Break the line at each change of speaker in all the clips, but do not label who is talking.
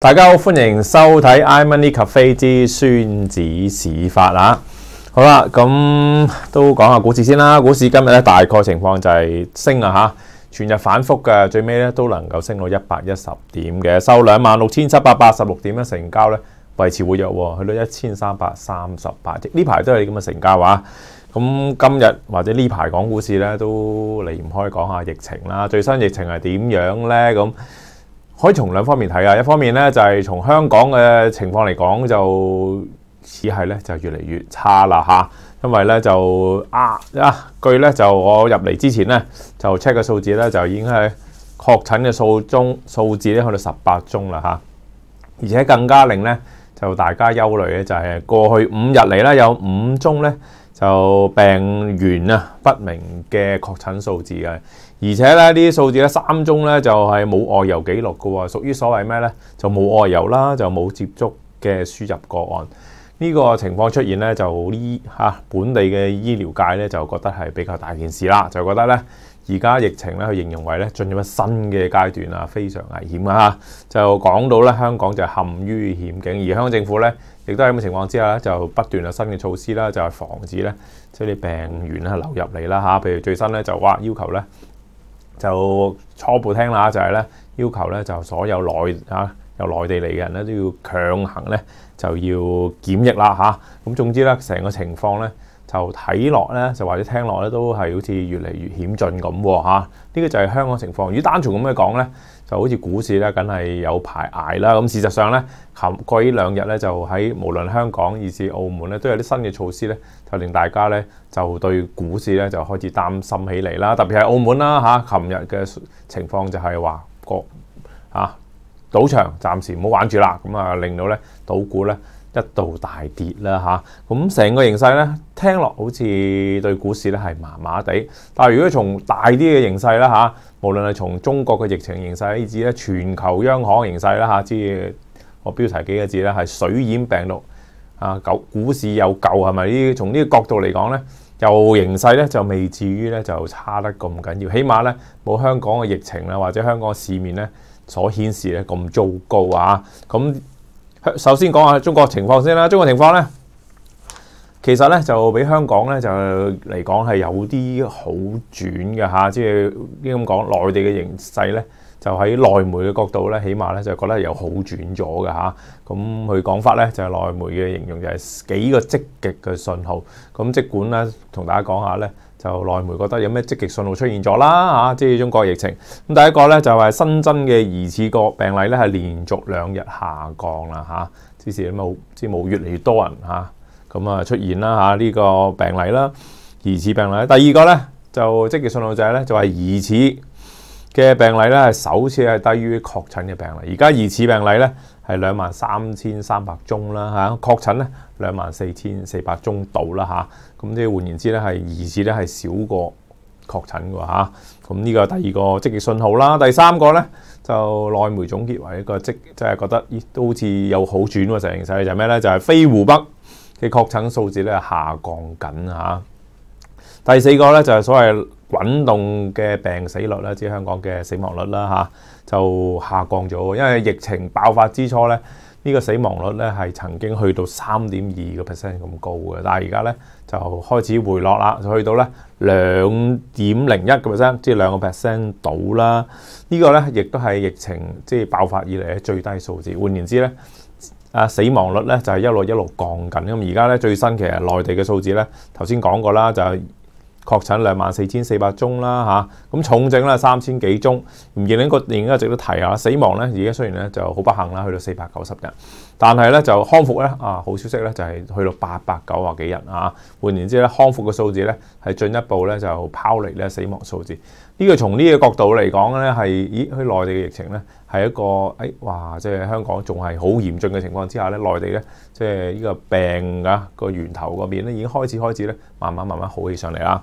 大家好，欢迎收睇 I Money Cafe 之孙子史法啊！好啦，咁都讲下股市先啦。股市今日咧，大概情况就系升啊吓，全日反覆嘅，最尾咧都能够升到一百一十点嘅，收两万六千七百八十六点嘅成交咧维持活跃，去到一千三百三十八亿呢排都系咁嘅成交啊！咁今日或者呢排讲股市咧，都离唔开讲下疫情啦。最新疫情系点样咧？咁。可以從兩方面睇啊，一方面咧就係從香港嘅情況嚟講，就似係咧就越嚟越差啦嚇，因為咧就啊啊，據咧就我入嚟之前咧就 check 嘅數字咧就已經係確診嘅數宗數字咧去到十八宗啦嚇，而且更加令咧就大家憂慮嘅就係過去五日嚟咧有五宗咧。就病源啊不明嘅確診數字啊，而且咧呢啲數字咧三宗咧就係冇外遊記錄嘅喎，屬於所謂咩咧就冇外遊啦，就冇接觸嘅輸入個案呢個情況出現咧就醫嚇本地嘅醫療界咧就覺得係比較大件事啦，就覺得咧而家疫情咧佢形容為咧進入新嘅階段啊，非常危險啊！就講到咧香港就陷於險境，而香港政府咧。亦都喺咁嘅情況之下咧，就不斷有新嘅措施啦，就係防止咧，即係啲病源咧流入嚟啦嚇。譬如最新咧就哇，要求咧就初步聽啦就係咧要求咧就所有內嚇由內地嚟嘅人咧都要強行咧就要檢疫啦嚇。咁總之咧成個情況咧。就睇落咧，就或者聽落咧，都係好似越嚟越險峻咁喎嚇！呢個就係香港情況。如果單純咁嘅講咧，就好似股市咧，梗係有排捱啦。咁事實上咧，琴過呢兩日咧，就喺無論香港以至澳門咧，都有啲新嘅措施咧，就令大家咧就對股市咧就開始擔心起嚟啦。特別係澳門啦嚇，琴日嘅情況就係話個啊賭場暫時唔好玩住啦，咁啊令到咧賭股咧。一度大跌啦嚇，咁成個形勢咧，聽落好似對股市咧係麻麻地。但如果從大啲嘅形勢啦嚇，無論係從中國嘅疫情形勢以至咧，全球央行形勢啦嚇，即係我標題幾個字咧係水染病毒啊，九股市又舊係咪？呢從呢個角度嚟講咧，又形勢咧就未至於咧就差得咁緊要，起碼咧冇香港嘅疫情啊，或者香港市面咧所顯示咧咁糟糕啊，咁。首先講下中國情況先啦，中國情況呢，其實呢就比香港呢就嚟講係有啲好轉嘅嚇，即係啲咁講，內地嘅形勢呢。就喺內媒嘅角度咧，起碼咧就覺得有好轉咗嘅嚇。咁佢講法咧就內媒嘅形容就係幾個積極嘅信號。咁即管咧同大家講下咧。就內媒覺得有咩積極信號出現咗啦嚇，即係中國疫情咁第一個咧就係新增嘅疑似個病例咧係連續兩日下降啦嚇，之前冇即冇越嚟越多人嚇咁啊出現啦嚇呢個病例啦疑似病例。第二個咧就積極信號就係咧就係疑似嘅病例咧首次係低於確診嘅病例，而家疑似病例咧。系两万三千三百宗啦，吓确诊咧两万四千四百宗到啦，吓咁即系换言之咧系疑似咧系少过确诊嘅吓。咁呢个第二个积极信号啦，第三个咧就内媒总结为一个即即系觉得咦都好似有好转喎。成件事就咩咧就系非湖北嘅确诊数字咧下降紧吓。第四个咧就系所谓。滾動嘅病死率咧，即香港嘅死亡率啦，嚇就下降咗。因為疫情爆發之初咧，呢個死亡率咧係曾經去到三點二個 percent 咁高嘅，但係而家咧就開始回落啦，去到咧兩點零一個 percent，即係兩個 percent 到啦。呢個咧亦都係疫情即係爆發以嚟嘅最低數字。換言之咧，啊死亡率咧就係一路一路降緊。咁而家咧最新其實內地嘅數字咧，頭先講過啦，就。確診兩萬四千四百宗啦嚇，咁重症咧三千幾宗，而另一個另一個值都提下死亡咧，而家雖然咧就好不幸啦，去到四百九十人，但係咧就康復咧啊好消息咧就係去到八百九啊幾人啊，換言之咧康復嘅數字咧係進一步咧就拋離咧死亡數字，呢個從呢個角度嚟講咧係咦喺內地嘅疫情咧係一個誒哇即係香港仲係好嚴峻嘅情況之下咧內地咧即係呢個病啊個源頭嗰邊咧已經開始開始咧慢慢慢慢好起上嚟啦。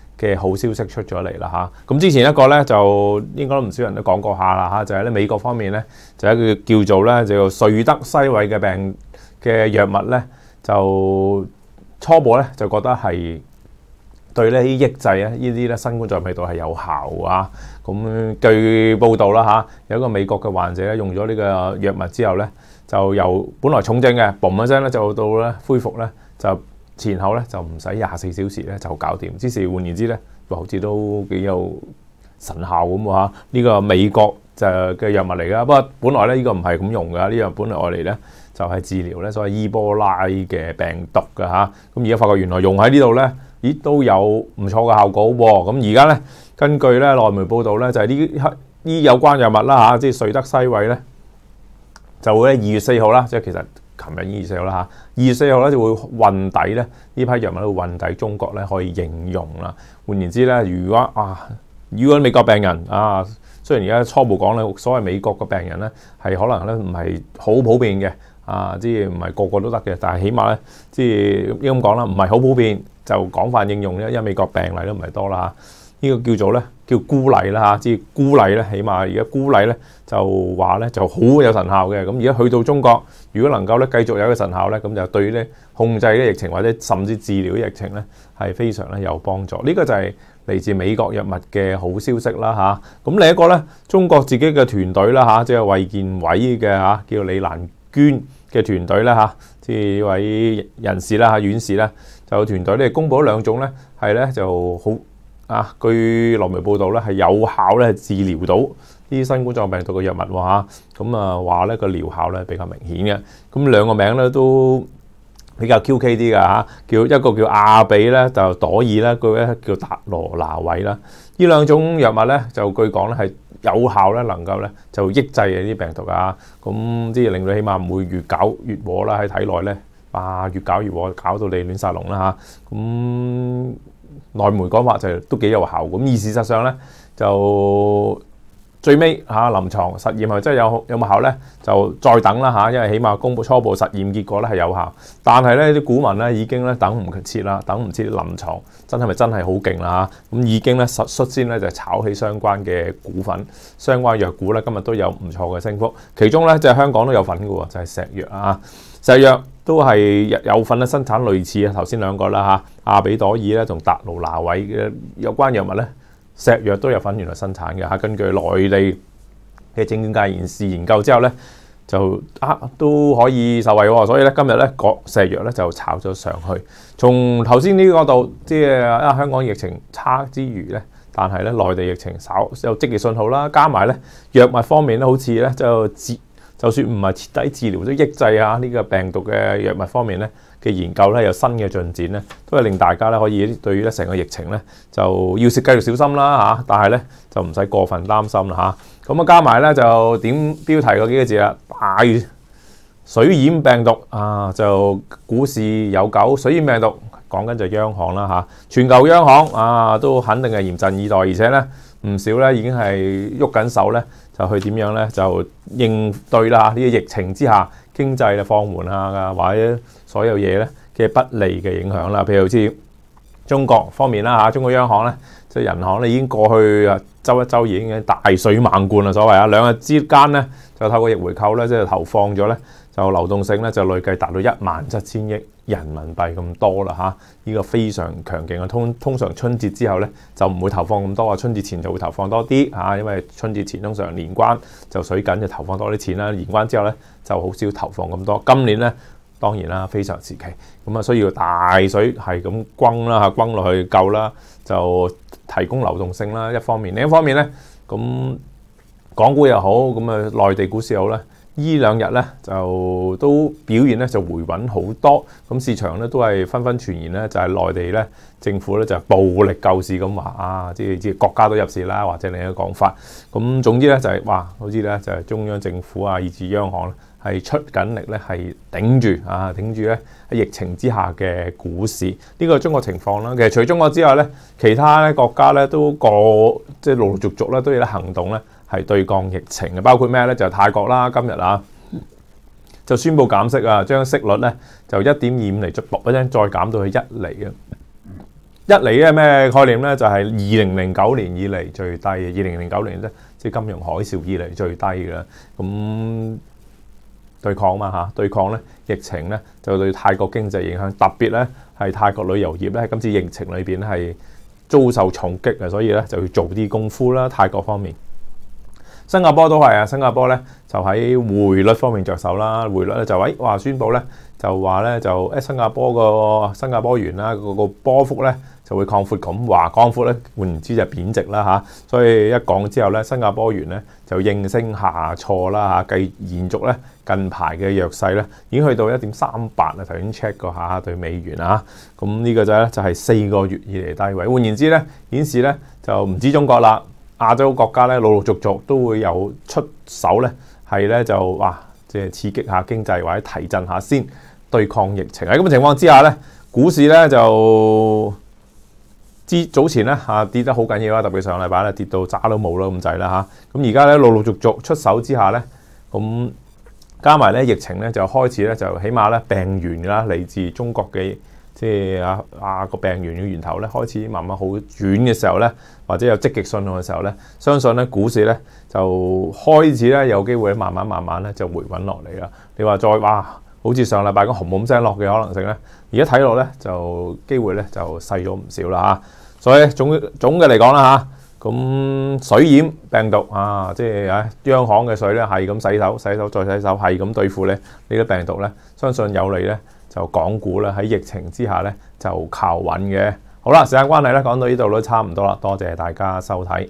嘅好消息出咗嚟啦吓，咁之前一個咧就應該唔少人都講過下啦吓，就係咧美國方面咧就一個叫做咧就瑞德西偉嘅病嘅藥物咧就初步咧就覺得係對呢啲抑制啊呢啲咧新冠病毒係有效啊，咁據報道啦吓，有一個美國嘅患者咧用咗呢個藥物之後咧就由本來重症嘅嘣一聲咧就到咧恢復咧就。前后咧就唔使廿四小時咧就搞掂，之是換言之咧，好似都幾有神效咁喎嚇。呢個美國嘅藥物嚟噶，不過本來咧呢個唔係咁用噶，呢個本來嚟咧就係治療咧所謂伊波拉嘅病毒噶嚇。咁而家發覺原來用喺呢度咧，咦都有唔錯嘅效果喎。咁而家咧根據咧內媒報道咧，就係呢啲呢有關藥物啦嚇，即係瑞德西偉咧就會咧二月四號啦，即係其實。琴日二四號啦嚇，二四號咧就會運抵咧呢批藥物會運抵中國咧可以應用啦。換言之咧，如果啊如果美國病人啊，雖然而家初步講咧，所謂美國嘅病人咧係可能咧唔係好普遍嘅啊，即系唔係個個都得嘅，但係起碼咧即係咁講啦，唔係好普遍就廣泛應用咧，因為美國病例都唔係多啦。呢個叫做咧叫孤例啦嚇，即係孤例咧。起碼而家孤例咧就話咧就好有神效嘅。咁而家去到中國，如果能夠咧繼續有個神效咧，咁就對咧控制咧疫情或者甚至治療疫情咧係非常咧有幫助。呢個就係嚟自美國藥物嘅好消息啦嚇。咁另一個咧，中國自己嘅團隊啦嚇，即係衛健委嘅嚇，叫李蘭娟嘅團隊啦嚇，即係位人士啦嚇院士啦，就團隊咧公佈兩種咧係咧就好。啊，據外媒報道咧，係有效咧治療到啲新冠病毒嘅藥物喎嚇，咁啊話咧個療效咧比較明顯嘅，咁兩個名咧都比較 QK 啲㗎嚇，叫一個叫阿比咧，就朵爾咧，個咧叫達羅拿偉啦，呢兩種藥物咧就據講咧係有效咧能夠咧就抑制啊啲病毒啊，咁啲令你起碼唔會越搞越和啦喺體內咧，啊越搞越和，搞到你亂曬龍啦嚇，咁。內媒講法就都幾有效，咁而事實上咧就最尾嚇臨牀實驗係真係有有冇效咧？就再等啦嚇，因為起碼公布初步實驗結果咧係有效，但係咧啲股民咧已經咧等唔切啦，等唔切臨牀真係咪真係好勁啦咁已經咧率先咧就炒起相關嘅股份、相關藥股咧，今日都有唔錯嘅升幅，其中咧即係香港都有份嘅喎，就係石藥啊。石藥都係有份生產類似啊頭先兩個啦嚇，阿比朵爾咧同達奴拿偉嘅有關藥物咧，石藥都有份原來生產嘅根據內地嘅證券界人士研究之後咧，就啊都可以受惠，所以咧今日咧個石藥咧就炒咗上去。從頭先呢角度，即係啊香港疫情差之餘咧，但係咧內地疫情稍有積極信號啦，加埋咧藥物方面咧好似咧就就算唔係徹底治療，都抑制啊呢個病毒嘅藥物方面咧嘅研究咧有新嘅進展咧，都係令大家咧可以對咧成個疫情咧就要繼續小心啦嚇，但係咧就唔使過分擔心啦嚇。咁啊加埋咧就點標題嗰幾個字啊，大水染病毒啊就股市有九水染病毒講緊就央行啦嚇，全球央行啊都肯定係嚴陣以待，而且咧唔少咧已經係喐緊手咧。就去點樣咧？就應對啦！呢個疫情之下，經濟嘅放緩啊，或者所有嘢咧嘅不利嘅影響啦。譬如好似中國方面啦中國央行咧即係銀行咧已經過去啊周一周已經大水猛灌啦所謂啊，兩日之間咧。有透過逆回購咧，即係投放咗咧，就流動性咧就累計達到一萬七千億人民幣咁多啦嚇！呢個非常強勁嘅通通常春節之後咧就唔會投放咁多啊，春節前就會投放多啲嚇，因為春節前通常年關就水緊就投放多啲錢啦，年關之後咧就好少投放咁多。今年咧當然啦，非常時期咁啊，需要大水係咁轟啦嚇，轟落去救啦，就提供流動性啦一方面，另一方面咧咁。港股又好，咁啊，內地股市又好咧。依兩日咧就都表現咧就回穩好多。咁市場咧都係紛紛傳言咧，就係內地咧政府咧就暴力救市咁話啊，即係即係國家都入市啦，或者另一個講法。咁總之咧就係哇，好似咧就係中央政府啊，以至央行咧係出緊力咧係頂住啊，頂住咧喺疫情之下嘅股市呢個中國情況啦。其實除中國之外咧，其他咧國家咧都個即係陸陸續續咧都有啲行動咧。系對抗疫情嘅，包括咩咧？就泰國啦，今日啊，就宣布減息啊，將息率咧就一點二五嚟，再減到去一厘嘅。一厘咧咩概念咧？就係二零零九年以嚟最低，二零零九年咧即金融海嘯以嚟最低嘅。咁對抗嘛嚇，對抗咧疫情咧，就對泰國經濟影響特別咧，係泰國旅遊業咧，今次疫情裏面係遭受重擊啊，所以咧就要做啲功夫啦，泰國方面。新加坡都係啊，新加坡咧就喺匯率方面着手啦，匯率咧就話，哇宣佈咧就話咧就，誒新加坡個新加坡元啦，嗰個波幅咧就會擴闊咁，話擴闊咧換言之就貶值啦嚇，所以一講之後咧，新加坡元咧就應聲下挫啦嚇，繼延續咧近排嘅弱勢咧，已經去到一點三八啦，頭先 check 過下對美元啊，咁呢個就咧就係四個月以嚟低位，換言之咧顯示咧就唔止中國啦。亞洲國家咧，陸陸續續都會有出手咧，係咧就哇，即係刺激下經濟或者提振下先對抗疫情。喺咁嘅情況之下咧，股市咧就之早前咧嚇跌得好緊要啦，特別上禮拜咧跌到渣都冇啦咁滯啦嚇。咁而家咧陸陸續續出手之下咧，咁加埋咧疫情咧就開始咧就起碼咧病源啦嚟自中國嘅。即系啊啊个病源嘅源头咧，开始慢慢好转嘅时候咧，或者有积极信号嘅时候咧，相信咧股市咧就开始咧有机会慢慢慢慢咧就回稳落嚟啦。你话再哇，好似上礼拜咁紅咁声落嘅可能性咧，而家睇落咧就机会咧就细咗唔少啦吓。所以总总嘅嚟讲啦吓，咁水染病毒啊，即系啊央行嘅水咧系咁洗手、洗手再洗手，系咁对付咧呢啲病毒咧，相信有利咧。就港股咧，喺疫情之下咧，就靠穩嘅。好啦，時間關係咧，講到呢度都差唔多啦。多謝大家收睇。